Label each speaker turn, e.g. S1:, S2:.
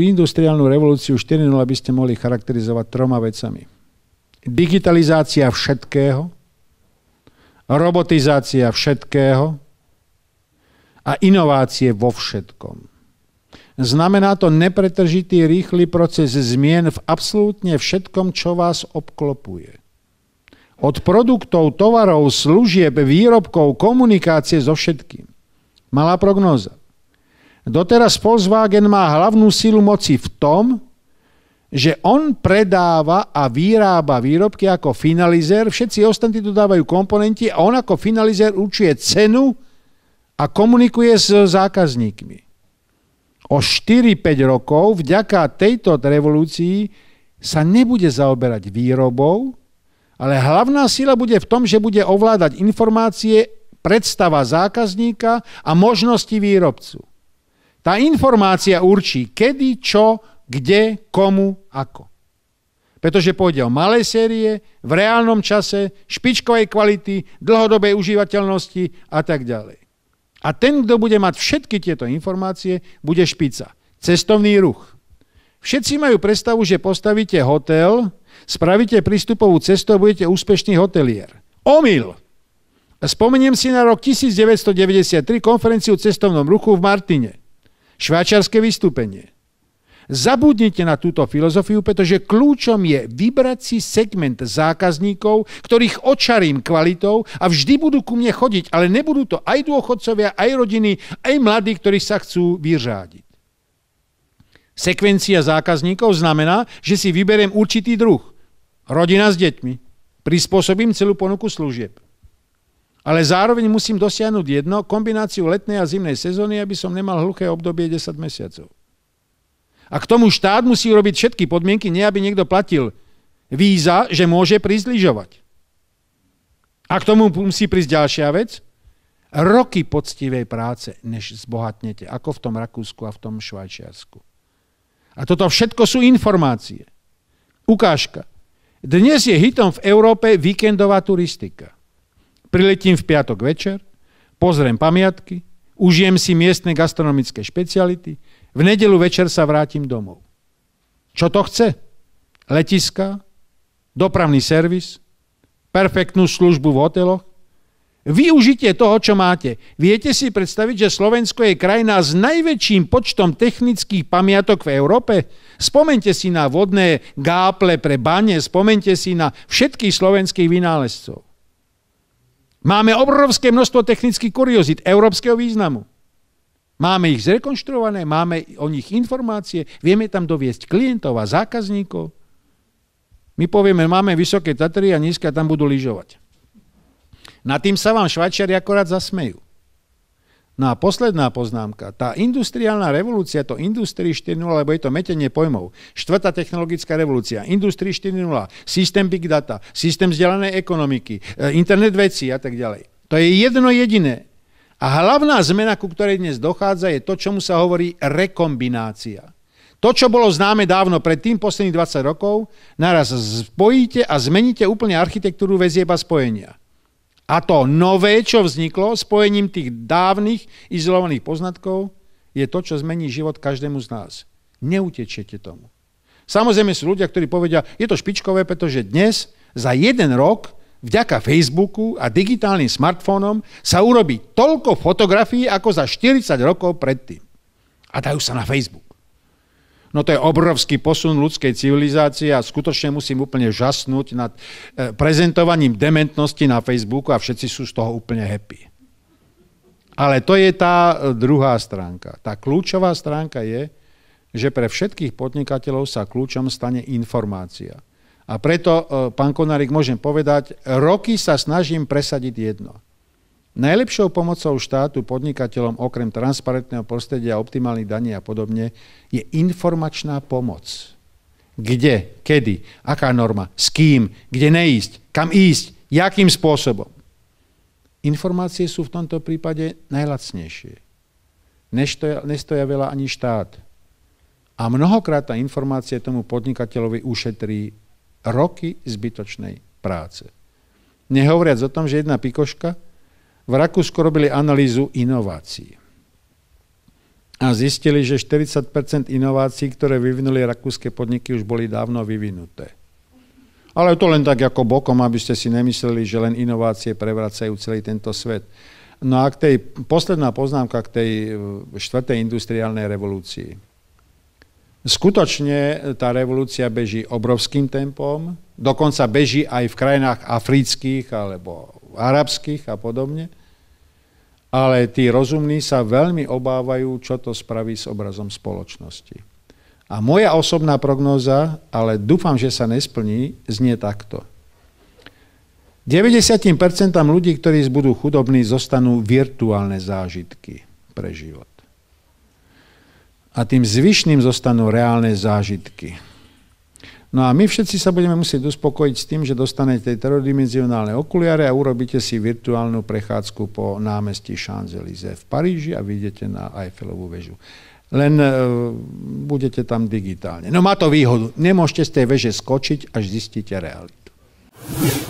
S1: Industriálnu revolúciu 4.0 by ste mohli charakterizovať troma vecami. Digitalizácia všetkého, robotizácia všetkého a inovácie vo všetkom. Znamená to nepretržitý rýchly proces zmien v absolútne všetkom, čo vás obklopuje. Od produktov, tovarov, služieb, výrobkov, komunikácie so všetkým. Malá prognóza. Doteraz Volkswagen má hlavnú silu moci v tom, že on predáva a vyrába výrobky ako finalizér, všetci ostatní dodávajú komponenti a on ako finalizér určuje cenu a komunikuje s zákazníkmi. O 4-5 rokov vďaka tejto revolúcii sa nebude zaoberať výrobou, ale hlavná sila bude v tom, že bude ovládať informácie, predstava zákazníka a možnosti výrobcu. Tá informácia určí, kedy, čo, kde, komu, ako. Pretože pôjde o malé série, v reálnom čase, špičkovej kvality, dlhodobej užívateľnosti a tak ďalej. A ten, kto bude mať všetky tieto informácie, bude špica. Cestovný ruch. Všetci majú predstavu, že postavíte hotel, spravíte prístupovú cestu a budete úspešný hotelier. Omyl! Spomeniem si na rok 1993 konferenciu cestovnom ruchu v Martine švajčiarske vystúpenie. Zabudnite na túto filozofiu, pretože kľúčom je vybrať si segment zákazníkov, ktorých očarím kvalitou a vždy budú ku mne chodiť, ale nebudú to aj dôchodcovia, aj rodiny, aj mladí, ktorí sa chcú vyřádiť. Sekvencia zákazníkov znamená, že si vyberiem určitý druh. Rodina s deťmi. Prispôsobím celú ponuku služieb. Ale zároveň musím dosiahnuť jedno, kombináciu letnej a zimnej sezóny, aby som nemal hluché obdobie 10 mesiacov. A k tomu štát musí urobiť všetky podmienky, nie aby niekto platil víza, že môže prísť lyžovať. A k tomu musí prísť ďalšia vec. Roky poctivej práce, než zbohatnete, ako v tom Rakúsku a v tom Švajčiarsku. A toto všetko sú informácie. Ukážka. Dnes je hitom v Európe víkendová turistika. Priletím v piatok večer, pozriem pamiatky, užijem si miestne gastronomické špeciality, v nedelu večer sa vrátim domov. Čo to chce? Letiska, dopravný servis, perfektnú službu v hoteloch, Využite toho, čo máte. Viete si predstaviť, že Slovensko je krajina s najväčším počtom technických pamiatok v Európe? Spomente si na vodné gáple pre bane, spomente si na všetkých slovenských vynálezcov. Máme obrovské množstvo technických kuriozit európskeho významu. Máme ich zrekonštruované, máme o nich informácie, vieme tam doviesť klientov a zákazníkov. My povieme, máme vysoké Tatry a nízke a tam budú lyžovať. Na tým sa vám Švajčiari akorát zasmejú. No a posledná poznámka. Tá industriálna revolúcia, to Industrie 4.0, lebo je to metenie pojmov. Štvrtá technologická revolúcia, Industrie 4.0, systém big data, systém vzdelanej ekonomiky, e, internet veci a tak ďalej. To je jedno jediné. A hlavná zmena, ku ktorej dnes dochádza, je to, čomu sa hovorí rekombinácia. To, čo bolo známe dávno pred tým, posledných 20 rokov, naraz spojíte a zmeníte úplne architektúru väzieba spojenia. A to nové, čo vzniklo spojením tých dávnych izolovaných poznatkov, je to, čo zmení život každému z nás. Neutečete tomu. Samozrejme sú ľudia, ktorí povedia, je to špičkové, pretože dnes za jeden rok vďaka Facebooku a digitálnym smartfónom sa urobí toľko fotografií ako za 40 rokov predtým. A dajú sa na Facebook. No to je obrovský posun ľudskej civilizácie a skutočne musím úplne žasnúť nad e, prezentovaním dementnosti na Facebooku a všetci sú z toho úplne happy. Ale to je tá e, druhá stránka. Tá kľúčová stránka je, že pre všetkých podnikateľov sa kľúčom stane informácia. A preto, e, pán Konarik, môžem povedať, roky sa snažím presadiť jedno – Najlepšou pomocou štátu podnikateľom okrem transparentného prostredia, optimálnych daní a podobne je informačná pomoc. Kde, kedy, aká norma, s kým, kde neísť, kam ísť, jakým spôsobom. Informácie sú v tomto prípade najlacnejšie. Nestoja, nestoja veľa ani štát. A mnohokrát tá informácia tomu podnikateľovi ušetrí roky zbytočnej práce. Nehovoriac o tom, že jedna pikoška v Rakúsku robili analýzu inovácií. A zistili, že 40 inovácií, ktoré vyvinuli rakúske podniky, už boli dávno vyvinuté. Ale to len tak ako bokom, aby ste si nemysleli, že len inovácie prevracajú celý tento svet. No a k tej, posledná poznámka k tej e, štvrtej industriálnej revolúcii. Skutočne tá revolúcia beží obrovským tempom, dokonca beží aj v krajinách afrických alebo arabských a podobne ale tí rozumní sa veľmi obávajú, čo to spraví s obrazom spoločnosti. A moja osobná prognóza, ale dúfam, že sa nesplní, znie takto. 90% ľudí, ktorí budú chudobní, zostanú virtuálne zážitky pre život. A tým zvyšným zostanú reálne zážitky. No a my všetci sa budeme musieť uspokojiť s tým, že dostanete terodimenzionálne okuliare a urobíte si virtuálnu prechádzku po námestí Champs-Élysées v Paríži a vyjdete na Eiffelovú väžu. Len e, budete tam digitálne. No má to výhodu. Nemôžete z tej veže skočiť, až zistíte realitu.